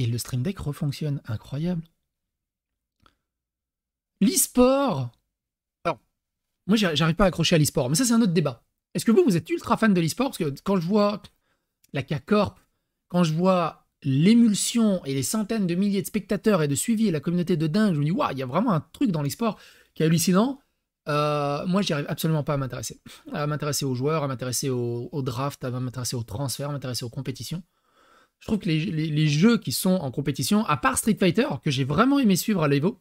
Et le Stream Deck refonctionne. Incroyable. L'e-sport Alors, moi, j'arrive pas à accrocher à l'e-sport, mais ça, c'est un autre débat. Est-ce que vous, vous êtes ultra fan de l'e-sport Parce que quand je vois la k quand je vois l'émulsion et les centaines de milliers de spectateurs et de suivis et la communauté de dingue, je me dis, waouh, il y a vraiment un truc dans l'e-sport qui est hallucinant. Euh, moi, j'arrive arrive absolument pas à m'intéresser. À m'intéresser aux joueurs, à m'intéresser aux drafts, à m'intéresser aux transferts, à m'intéresser aux compétitions je trouve que les, jeux qui sont en compétition, à part Street Fighter, que j'ai vraiment aimé suivre à l'Evo,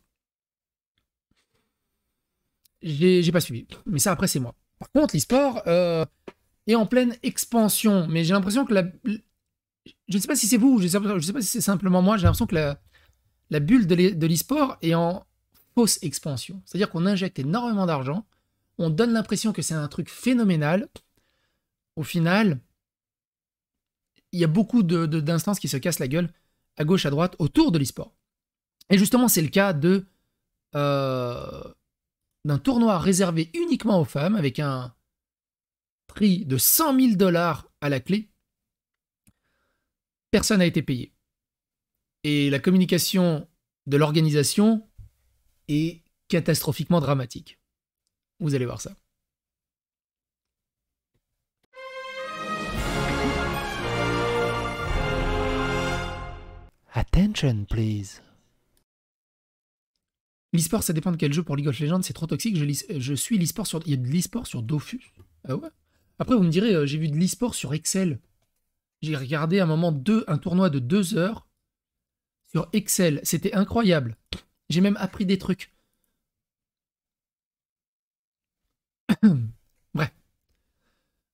j'ai pas suivi. Mais ça, après, c'est moi. Par contre, l'e-sport euh, est en pleine expansion, mais j'ai l'impression que la. Je ne sais pas si c'est vous, je ne sais, pas si c'est simplement moi, j'ai l'impression que la, bulle de l'eSport sport est en fausse expansion. C'est-à-dire qu'on injecte énormément d'argent, on donne l'impression que c'est un truc phénoménal. Au final, il y a beaucoup d'instances qui se cassent la gueule à gauche, à droite, autour de l'e-sport. Et justement, c'est le cas euh, d'un tournoi réservé uniquement aux femmes avec un prix de 100 000 dollars à la clé. Personne n'a été payé. Et la communication de l'organisation est catastrophiquement dramatique. Vous allez voir ça. attention, please. L'e-sport, ça dépend de quel jeu pour League of Legends, c'est trop toxique. Je, suis l'e-sport sur. Il y a de l'e-sport sur Dofus. Ah ouais Après, vous me direz, euh, j'ai vu de l'e-sport sur Excel. J'ai regardé un moment deux, un tournoi de deux heures sur Excel. C'était incroyable. J'ai même appris des trucs. Bref.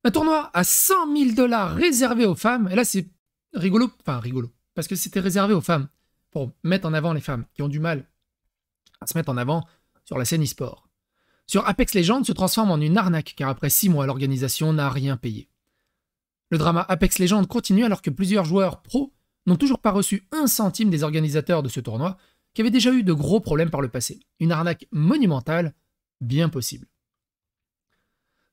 Un tournoi à 100 000 dollars réservé aux femmes. Et là, c'est rigolo. Enfin, rigolo parce que c'était réservé aux femmes, pour mettre en avant les femmes qui ont du mal à se mettre en avant sur la scène e-sport. Sur Apex Legends se transforme en une arnaque car après 6 mois, l'organisation n'a rien payé. Le drama Apex Legends continue alors que plusieurs joueurs pros n'ont toujours pas reçu un centime des organisateurs de ce tournoi qui avaient déjà eu de gros problèmes par le passé. Une arnaque monumentale, bien possible.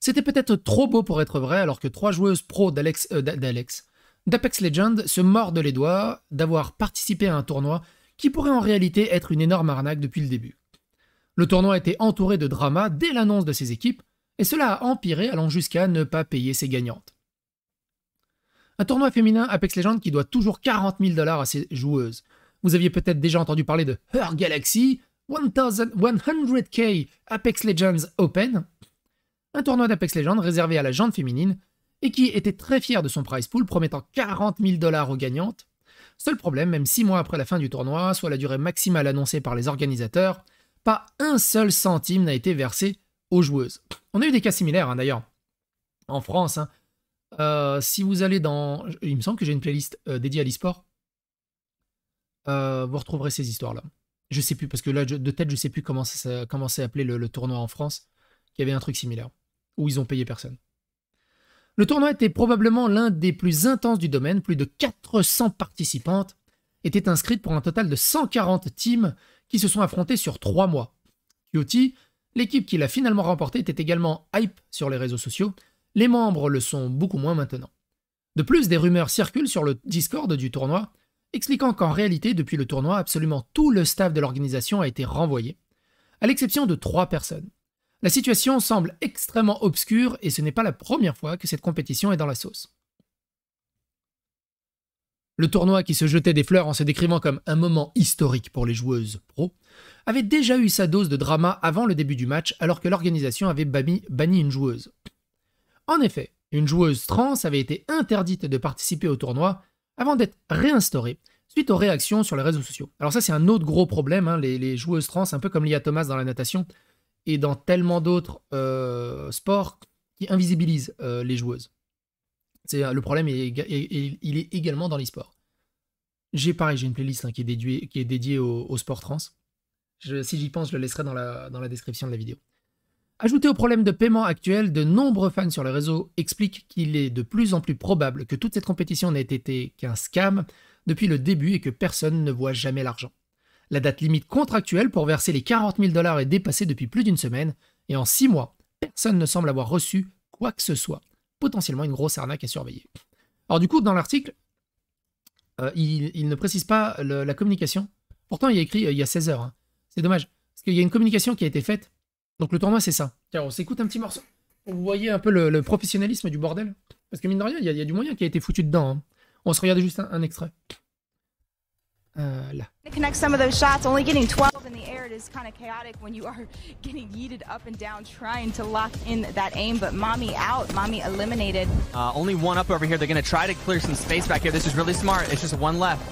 C'était peut-être trop beau pour être vrai alors que trois joueuses pro d'Alex, euh, d'Alex d'Apex Legends se mordent les doigts d'avoir participé à un tournoi qui pourrait en réalité être une énorme arnaque depuis le début. Le tournoi a été entouré de drama dès l'annonce de ses équipes, et cela a empiré allant jusqu'à ne pas payer ses gagnantes. Un tournoi féminin Apex Legends qui doit toujours 40 000 dollars à ses joueuses. Vous aviez peut-être déjà entendu parler de Her Galaxy, 100K Apex Legends Open, un tournoi d'Apex Legends réservé à la jante féminine et qui était très fier de son prize pool, promettant 40 000 dollars aux gagnantes. Seul problème, même six mois après la fin du tournoi, soit la durée maximale annoncée par les organisateurs, pas un seul centime n'a été versé aux joueuses. On a eu des cas similaires hein, d'ailleurs en France. Hein. Euh, si vous allez dans... Il me semble que j'ai une playlist euh, dédiée à l'e-sport. Euh, vous retrouverez ces histoires-là. Je sais plus, parce que là, de tête, je sais plus comment, ça, appelé le, le tournoi en France, qui avait un truc similaire, où ils ont payé personne. Le tournoi était probablement l'un des plus intenses du domaine, plus de 400 participantes étaient inscrites pour un total de 140 teams qui se sont affrontés sur 3 mois. QT, l'équipe qui l'a finalement remporté était également hype sur les réseaux sociaux, les membres le sont beaucoup moins maintenant. De plus, des rumeurs circulent sur le Discord du tournoi, expliquant qu'en réalité, depuis le tournoi, absolument tout le staff de l'organisation a été renvoyé, à l'exception de 3 personnes. La situation semble extrêmement obscure et ce n'est pas la première fois que cette compétition est dans la sauce. Le tournoi qui se jetait des fleurs en se décrivant comme un moment historique pour les joueuses pro avait déjà eu sa dose de drama avant le début du match alors que l'organisation avait banni une joueuse. En effet, une joueuse trans avait été interdite de participer au tournoi avant d'être réinstaurée suite aux réactions sur les réseaux sociaux. Alors ça c'est un autre gros problème, hein, les, les, joueuses trans, un peu comme Lia Thomas dans la natation, et dans tellement d'autres euh, sports qui invisibilisent euh, les joueuses. C'est, euh, le problème est, il est également dans l'e-sport. J'ai pareil, j'ai une playlist hein, qui est dédiée, qui est au, sport trans. si j'y pense, je le laisserai dans la, dans la description de la vidéo. Ajouté au problème de paiement actuel, de nombreux fans sur le réseau expliquent qu'il est de plus en plus probable que toute cette compétition n'ait été qu'un scam depuis le début et que personne ne voit jamais l'argent. La date limite contractuelle pour verser les 40 000 dollars est dépassée depuis plus d'une semaine, et en six mois, personne ne semble avoir reçu quoi que ce soit. Potentiellement une grosse arnaque à surveiller. Alors du coup, dans l'article, euh, il, ne précise pas la communication. Pourtant, il y a écrit euh, il y a 16 heures. Hein. C'est dommage. Parce qu'il y a une communication qui a été faite. Donc le tournoi, c'est ça. Tiens, on s'écoute un petit morceau. Vous voyez un peu le, professionnalisme du bordel. Parce que mine de rien, il y, a, du moyen qui a été foutu dedans. Hein. On se regarde juste un extrait. Uh, Connect some of those shots. Only getting 12 in the air. It is kind of chaotic when you are getting yeeted up and down, trying to lock in that aim. But mommy out. Mommy eliminated. Uh, only one up over here. They're going to try to clear some space back here. This is really smart. It's just one left.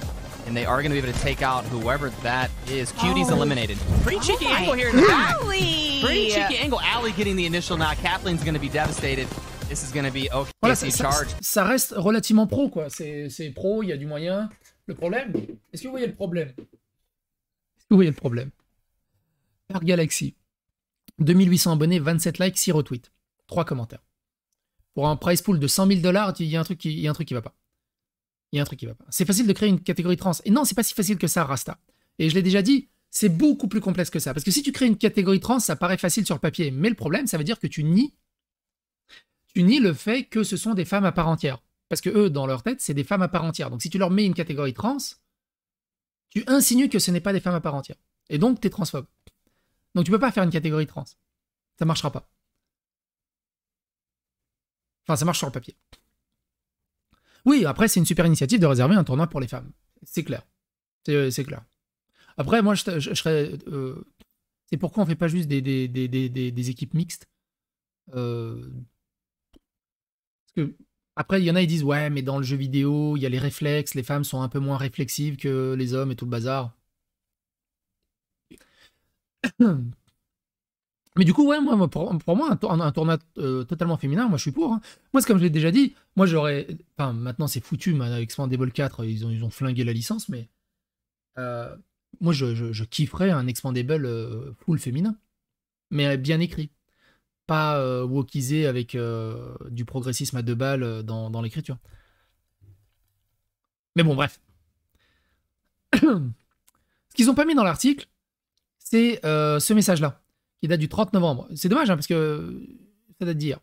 And they are going to be able to take out whoever that is. Cutie's oh. eliminated. Pretty cheeky oh angle here in the back. Pretty cheeky angle. Allie getting the initial knock. Kathleen's going to be devastated. This is gonna be okay. Voilà, ça, ça, ça, reste relativement pro, quoi. C'est pro, il y a du moyen. Le problème Est-ce que vous voyez le problème Est-ce que vous voyez le problème Par Galaxy, 2800 abonnés, 27 likes, 6 retweets, 3 commentaires. Pour un price pool de 100 000 dollars, il y a un truc qui, ne va pas. Il y a un truc qui va pas. C'est facile de créer une catégorie trans. Et non, c'est pas si facile que ça, Rasta. Et je l'ai déjà dit, c'est beaucoup plus complexe que ça. Parce que si tu crées une catégorie trans, ça paraît facile sur le papier. Mais le problème, ça veut dire que tu nies, tu nies le fait que ce sont des femmes à part entière. Parce que eux, dans leur tête, c'est des femmes à part entière. Donc si tu leur mets une catégorie trans, tu insinues que ce n'est pas des femmes à part entière. Et donc, tu es transphobe. Donc tu peux pas faire une catégorie trans. Ça marchera pas. Enfin, ça marche sur le papier. Oui, après, c'est une super initiative de réserver un tournoi pour les femmes. C'est clair. C'est euh, clair. Après, moi, je, serais. Euh, c'est pourquoi on fait pas juste des, des, équipes mixtes. Euh, parce que après, il y en a, ils disent, ouais, mais dans le jeu vidéo, il y a les réflexes, les femmes sont un peu moins réflexives que les hommes et tout le bazar. Mais du coup, ouais, moi, pour, moi, un, tournoi euh, totalement féminin, moi, je suis pour. Hein. Moi, c'est comme je l'ai déjà dit, moi, j'aurais. Enfin, maintenant, c'est foutu, mais avec Expandable 4, ils ont, ils ont flingué la licence, mais. Euh, moi, je, kifferais un Expandable euh, full féminin, mais bien écrit pas euh, avec euh, du progressisme à deux balles euh, dans, l'écriture. Mais bon, bref. Ce qu'ils ont pas mis dans l'article, c'est euh, ce message-là, qui date du 30 novembre. C'est dommage, hein, parce que ça date dire,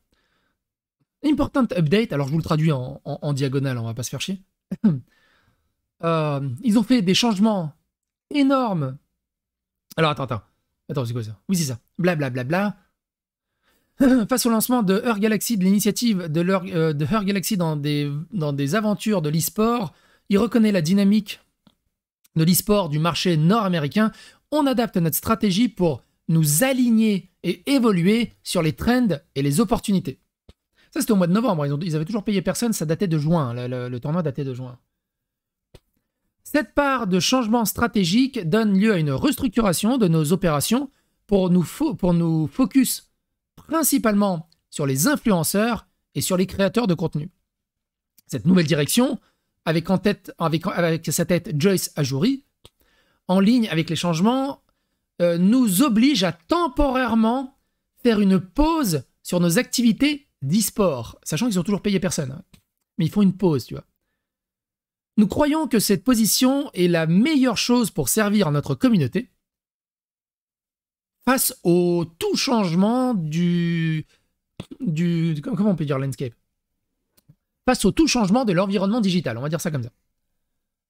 Important update, alors je vous le traduis en, diagonale, on va pas se faire chier. ils ont fait des changements énormes. Alors attends, attends. Attends, c'est quoi ça Oui, c'est ça. Blablabla. Bla, bla, bla. Face au lancement de Her Galaxy, de l'initiative de, euh, Galaxy dans des, aventures de l'e-sport, il reconnaît la dynamique de l'e-sport du marché nord-américain. On adapte notre stratégie pour nous aligner et évoluer sur les trends et les opportunités. Ça, c'était au mois de novembre. Ils, ont, ils, avaient toujours payé personne. Ça datait de juin. Le, tournoi datait de juin. Cette part de changement stratégique donne lieu à une restructuration de nos opérations pour nous, pour nous focus principalement sur les influenceurs et sur les créateurs de contenu. Cette nouvelle direction, avec, en tête, avec, sa tête Joyce Ajouri, en ligne avec les changements, euh, nous oblige à temporairement faire une pause sur nos activités d'e-sport, sachant qu'ils ont toujours payé personne. Hein. Mais ils font une pause, tu vois. Nous croyons que cette position est la meilleure chose pour servir notre communauté face au tout changement du, du comment on peut dire landscape face au tout changement de l'environnement digital on va dire ça comme ça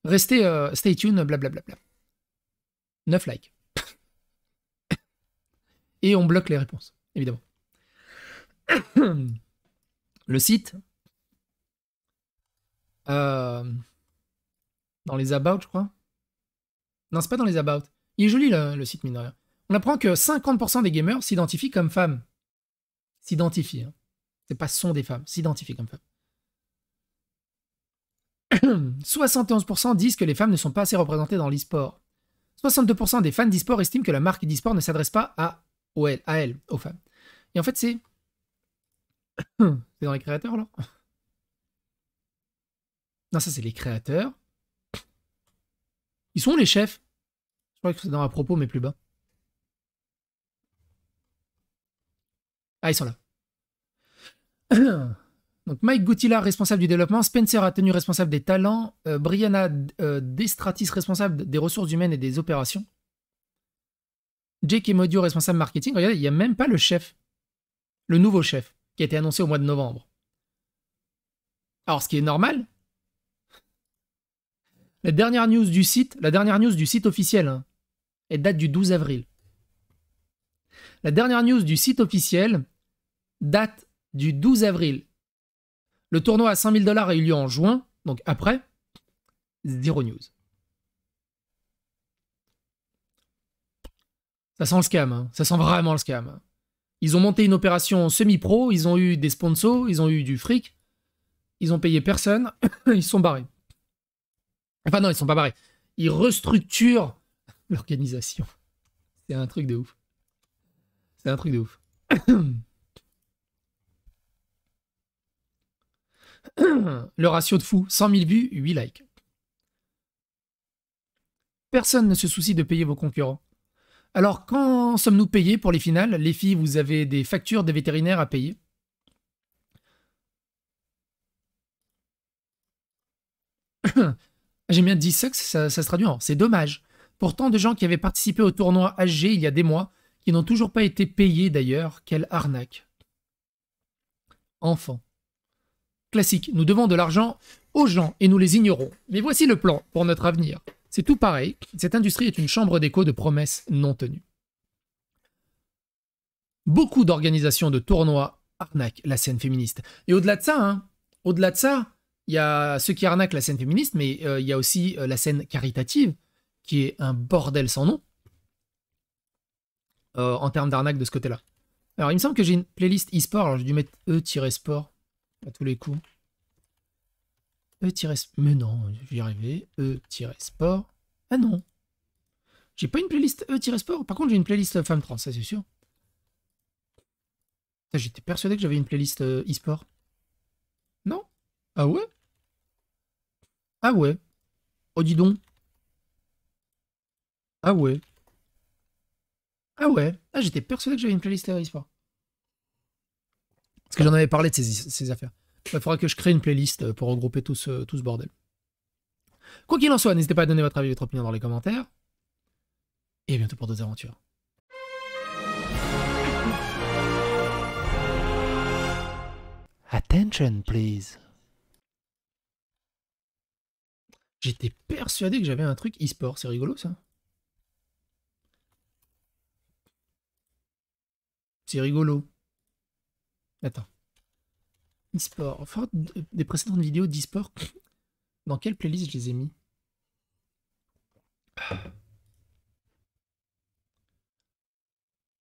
restez euh, stay tuned blablabla 9 likes et on bloque les réponses évidemment le site euh, dans les about je crois non c'est pas dans les about il est joli le, le site mine de rien on apprend que 50% des gamers s'identifient comme femmes. S'identifient. Hein. C'est pas sont des femmes, s'identifient comme femmes. 71% disent que les femmes ne sont pas assez représentées dans l'e-sport. 62% des fans d'e-sport estiment que la marque d'e-sport ne s'adresse pas à, elles, aux femmes. Et en fait, c'est. c'est dans les créateurs, là Non, ça, c'est les créateurs. Ils sont les chefs Je crois que c'est dans un propos, mais plus bas. Ah, ils sont là. Donc Mike Gutila, responsable du développement, Spencer a tenu responsable des talents, euh, Brianna euh, Destratis, responsable des ressources humaines et des opérations, Jake Emodio, responsable marketing. Regardez, il n'y a même pas le chef, le nouveau chef, qui a été annoncé au mois de novembre. Alors, ce qui est normal, la dernière news du site, la dernière news du site officiel, hein, elle date du 12 avril. La dernière news du site officiel, date du 12 avril. Le tournoi à 5000 dollars a eu lieu en juin, donc après. Zero news. Ça sent le scam, hein. ça sent vraiment le scam. Ils ont monté une opération semi-pro, ils ont eu des sponsors, ils ont eu du fric, ils ont payé personne, ils sont barrés. Enfin non, ils sont pas barrés. Ils restructurent l'organisation. C'est un truc de ouf. C'est un truc de ouf. le ratio de fou, 100 000 vues, 8 likes. Personne ne se soucie de payer vos concurrents. Alors, quand sommes-nous payés pour les finales Les filles, vous avez des factures des vétérinaires à payer. J'ai bien dit sexe, ça, ça se traduit en c'est dommage. Pourtant, de gens qui avaient participé au tournoi HG il y a des mois, qui n'ont toujours pas été payés d'ailleurs, quelle arnaque. Enfant. Classique, nous devons de l'argent aux gens et nous les ignorons. Mais voici le plan pour notre avenir. C'est tout pareil, cette industrie est une chambre d'écho de promesses non tenues. Beaucoup d'organisations de tournois arnaquent la scène féministe. Et au-delà de ça, hein, au-delà de ça, il y a ceux qui arnaquent la scène féministe, mais euh, il y a aussi euh, la scène caritative, qui est un bordel sans nom euh, en termes d'arnaque de ce côté-là. Alors, il me semble que j'ai une playlist e-sport, alors j'ai dû mettre E-sport à tous les coups. E mais non, j'y arrivais. E-sport. Ah non. J'ai pas une playlist E-sport. Par contre, j'ai une playlist femme trans, ça c'est sûr. J'étais persuadé que j'avais une playlist euh, e-sport. Non Ah ouais Ah ouais Oh dis donc Ah ouais Ah ouais Ah j'étais persuadé que j'avais une playlist euh, e-sport. Parce que j'en avais parlé de ces, affaires. Il bah, faudra que je crée une playlist euh, pour regrouper tout ce, tout ce bordel. Quoi qu'il en soit, n'hésitez pas à donner votre avis et votre opinion dans les commentaires. Et à bientôt pour d'autres aventures. Attention, please. J'étais persuadé que j'avais un truc e-sport. C'est rigolo, ça C'est rigolo. Attends. eSport, sport des précédentes vidéos d'e-sport, dans quelle playlist je les ai mis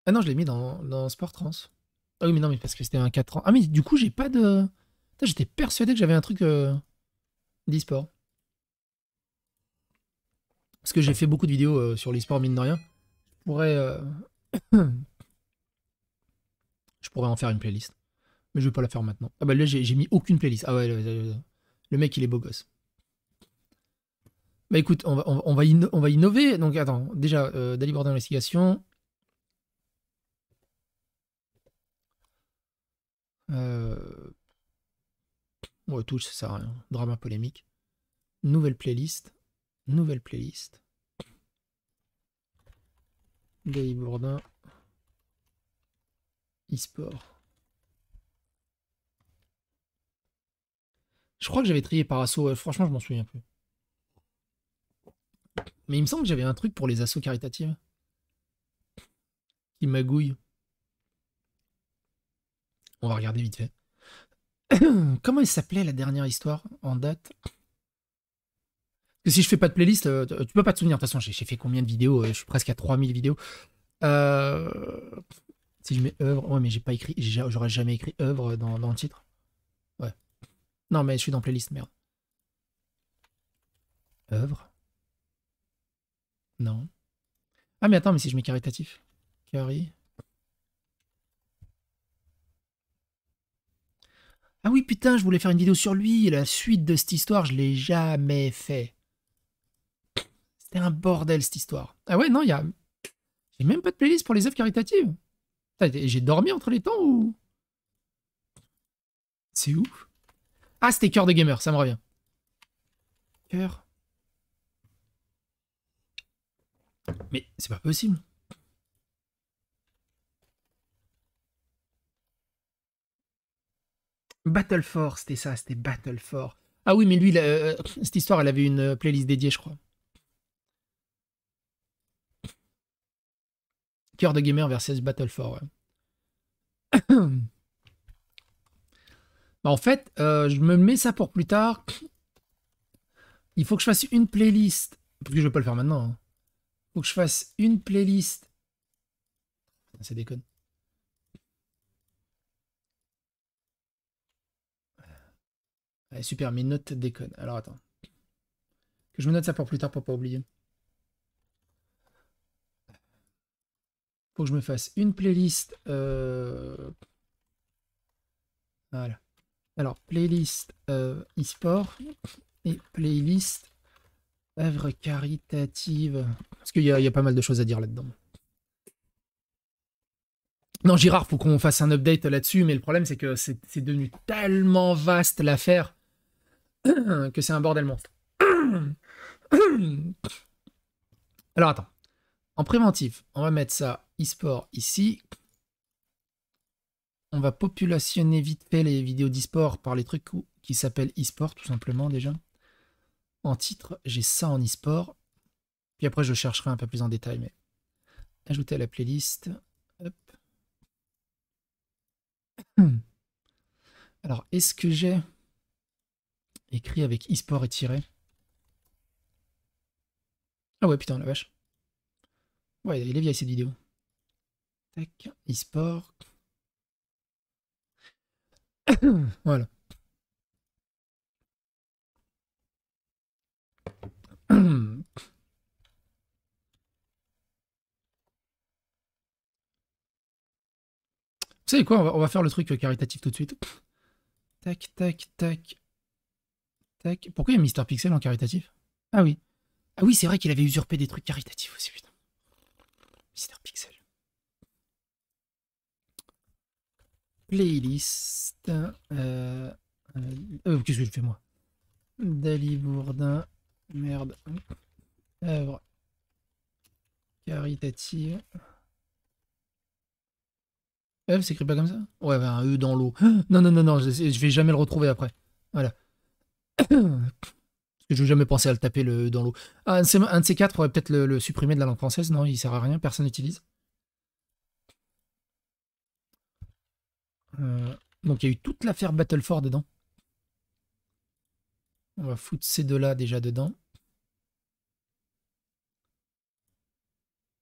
Ah non, je l'ai mis dans, dans Sport Trans. Ah oui, mais non, mais parce que c'était un 4 ans. Ah, mais du coup, j'ai pas de. J'étais persuadé que j'avais un truc euh, d'eSport. Parce que j'ai fait beaucoup de vidéos euh, sur l'e-sport, mine de rien. Je pourrais. Euh, je pourrais en faire une playlist. Mais je vais pas la faire maintenant. Ah bah là, j'ai mis aucune playlist. Ah ouais, le, mec, il est beau gosse. Bah écoute, on va, on, va, innover. Donc attends, déjà, euh, Dali Bordin Investigation. Euh... Ouais, ça sert à rien. Drama polémique. Nouvelle playlist. Nouvelle playlist. Dali Bourdin. e Je crois que j'avais trié par assaut, franchement, je m'en souviens plus. Mais il me semble que j'avais un truc pour les assauts caritatives. Qui magouille. On va regarder vite fait. Comment il s'appelait la dernière histoire en date que si je fais pas de playlist, euh, tu peux pas te souvenir. De toute façon, j'ai fait combien de vidéos euh, Je suis presque à 3000 vidéos. Euh, si je mets œuvre, ouais, mais j'ai pas écrit, j'aurais jamais écrit œuvre dans, le titre. Non, mais je suis dans playlist, merde. Œuvre. Non. Ah, mais attends, mais si je mets caritatif. Carrie. Ah oui, putain, je voulais faire une vidéo sur lui. La suite de cette histoire, je l'ai jamais fait. C'était un bordel, cette histoire. Ah ouais, non, il y a... J'ai même pas de playlist pour les œuvres caritatives. J'ai dormi entre les temps ou... C'est ouf. Ah, c'était cœur de gamer, ça me revient. Cœur. Mais c'est pas possible. Battle for, c'était ça, c'était Battle 4. Ah oui, mais lui, euh, euh, cette histoire, elle avait une euh, playlist dédiée, je crois. Cœur de gamer versus Battle 4. Bah, en fait, euh, je me mets ça pour plus tard. Il faut que je fasse une playlist. Parce que je vais pas le faire maintenant. Il hein. faut que je fasse une playlist. Ah, ça déconne. super, mes notes déconnent. Alors attends. Que je me note ça pour plus tard pour pas oublier. Il Faut que je me fasse une playlist. Euh, voilà. Alors, playlist euh, e-sport et playlist œuvre caritative. Parce qu'il y, a pas mal de choses à dire là-dedans. Non, Girard, faut qu'on fasse un update là-dessus, mais le problème, c'est que c'est devenu tellement vaste l'affaire que c'est un bordel monstre. Alors, attends. En préventif, on va mettre ça e-sport ici. On va populationner vite fait les vidéos d'e-sport par les trucs qui s'appellent e-sport tout simplement déjà. En titre, j'ai ça en e-sport. Puis après, je chercherai un peu plus en détail. Mais ajouter à la playlist. Alors, est-ce que j'ai écrit avec e-sport et Ah ouais, putain, la vache. Ouais, il est vieille cette vidéo. Tac, e-sport. voilà. Vous savez quoi, on va, faire le truc caritatif tout de suite. Tac, tac, tac. Tac. Pourquoi il y a Mister Pixel en caritatif Ah oui. Ah oui, c'est vrai qu'il avait usurpé des trucs caritatifs aussi, putain. Mister Pixel. playlist. Euh, euh, euh, Qu'est-ce que je fais moi Dali merde. Œuvre caritative. Œuvre s'écrit pas comme ça Ouais, ben, un E dans l'eau. Non, non, non, non, je, vais jamais le retrouver après. Voilà. Parce que je vais jamais penser à le taper le e dans l'eau. Un, un, de ces quatre pourrait peut-être le, le supprimer de la langue française. Non, il sert à rien, personne n'utilise. Euh, donc il y a eu toute l'affaire Battleford dedans. On va foutre ces deux-là déjà dedans.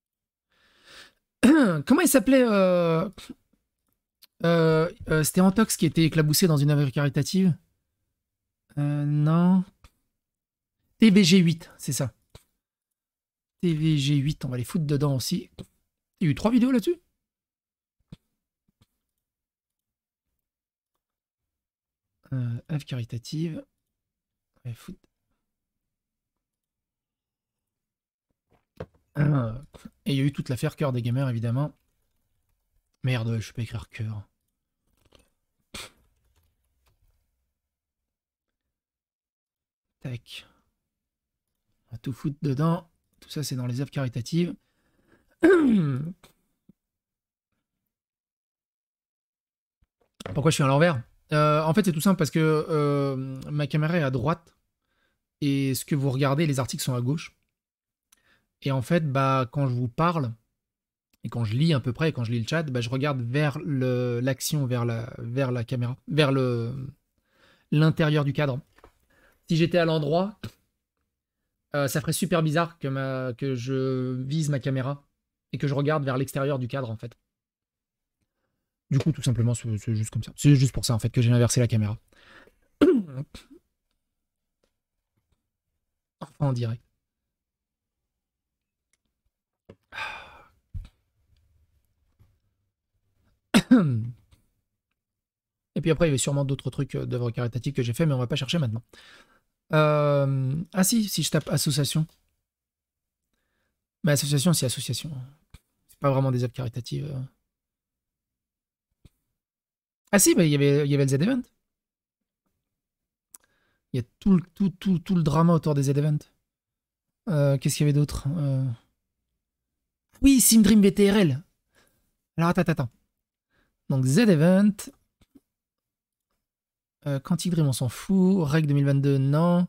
Comment il s'appelait euh, euh, C'était Antox qui était éclaboussé dans une œuvre caritative Non. TVG8, c'est ça. TVG8, on va les foutre dedans aussi. Il y a eu trois vidéos là-dessus Euh, caritative. Ah. et il y a eu toute l'affaire cœur des gamers, évidemment. Merde, je peux écrire cœur. Tac. On va tout foutre dedans. Tout ça, c'est dans les œuvres caritatives. Pourquoi je suis à l'envers euh, en fait, c'est tout simple parce que euh, ma caméra est à droite et ce que vous regardez, les articles sont à gauche. Et en fait, bah, quand je vous parle et quand je lis à peu près quand je lis le chat, bah, je regarde vers l'action, vers la, vers la caméra, vers l'intérieur du cadre. Si j'étais à l'endroit, euh, ça ferait super bizarre que, que je vise ma caméra et que je regarde vers l'extérieur du cadre en fait coup, tout simplement, c'est juste comme ça. C'est juste pour ça, en fait, que j'ai inversé la caméra. Enfin, en direct. Et puis après, il y avait sûrement d'autres trucs euh, d'œuvres caritatives que j'ai fait, mais on va pas chercher maintenant. Euh... Ah si, si je tape association. Mais association, c'est association. C'est pas vraiment des œuvres caritatives. Euh. Ah si, il, y avait, il y le Z-Event. Il y a tout, tout, tout, tout le drama autour des Z-Event. Euh, qu'est-ce qu'il y avait d'autre euh? Oui, Simdream VTRL. Alors attends, attends. Donc Z-Event. Euh, Dream, on s'en fout. Reg 2022, non.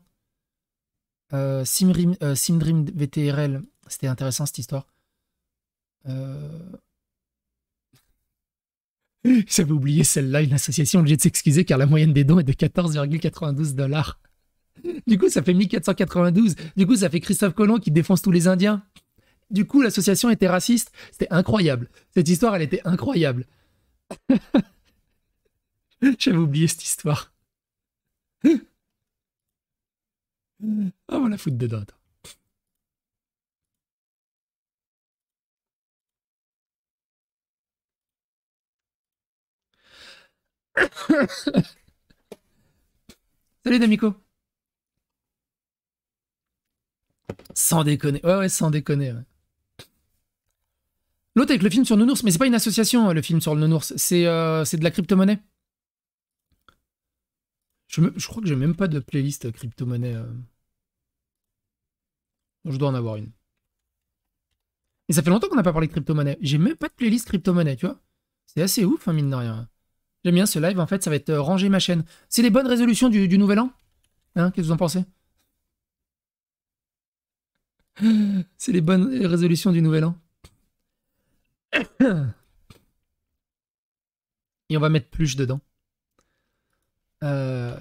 Euh, Simdream, VTRL, c'était intéressant cette histoire. Euh, j'avais oublié celle-là, une association obligée de s'excuser car la moyenne des dons est de 14,92 dollars. Du coup, ça fait 1492. Du coup, ça fait Christophe Colomb qui défonce tous les Indiens. Du coup, l'association était raciste. C'était incroyable. Cette histoire, elle était incroyable. J'avais oublié cette histoire. Ah, oh, la foutre de dedans. Salut D'Amico. Sans déconner. Ouais, ouais, sans déconner. L'autre avec le film sur Nounours, mais c'est pas une association, le film sur le Nounours. C'est euh, de la crypto-monnaie. Je, crois que j'ai même pas de playlist crypto-monnaie. Euh. Je dois en avoir une. Mais ça fait longtemps qu'on n'a pas parlé de crypto-monnaie. J'ai même pas de playlist crypto-monnaie, tu vois. C'est assez ouf, hein, mine de rien. J'aime bien ce live, en fait, ça va être euh, ranger ma chaîne. C'est les bonnes résolutions du, nouvel an Hein Qu'est-ce que vous en pensez C'est les bonnes résolutions du nouvel an. Et on va mettre plus dedans. Euh,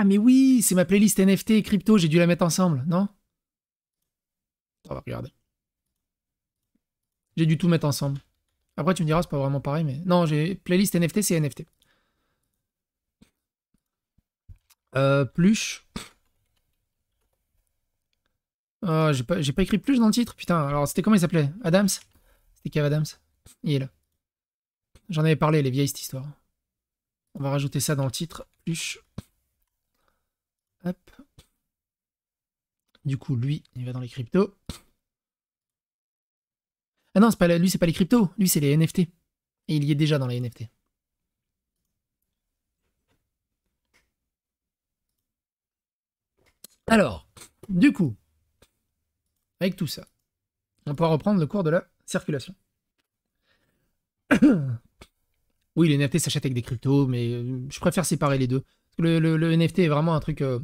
Ah, mais oui, c'est ma playlist NFT et crypto, j'ai dû la mettre ensemble, non On va regarder. J'ai dû tout mettre ensemble. Après, tu me diras, c'est pas vraiment pareil, mais. Non, j'ai playlist NFT, c'est NFT. Euh, pluche. Ah, j'ai pas, pas, écrit plus dans le titre, putain. Alors, c'était comment il s'appelait Adams C'était Kev Adams. Il est là. J'en avais parlé, les vieilles, histoires histoire. On va rajouter ça dans le titre. Pluche. Hop. Du coup, lui, il va dans les cryptos. Ah non, c'est pas, lui, c'est pas les cryptos. Lui, c'est les NFT. Et il y est déjà dans les NFT. Alors, du coup, avec tout ça, on pourra reprendre le cours de la circulation. oui, les NFT s'achètent avec des cryptos, mais je préfère séparer les deux. Le, NFT est vraiment un truc euh,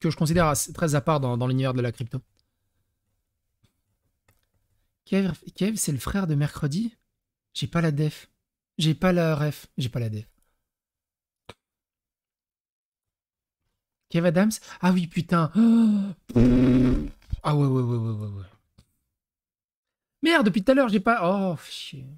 que je considère très à part dans, l'univers de la crypto. Kev, Kev c'est le frère de mercredi J'ai pas la def. J'ai pas la ref. J'ai pas la def. Kev Adams Ah oui, putain. ah ouais, ouais, ouais, ouais, ouais, Merde, depuis tout à l'heure, j'ai pas. Oh,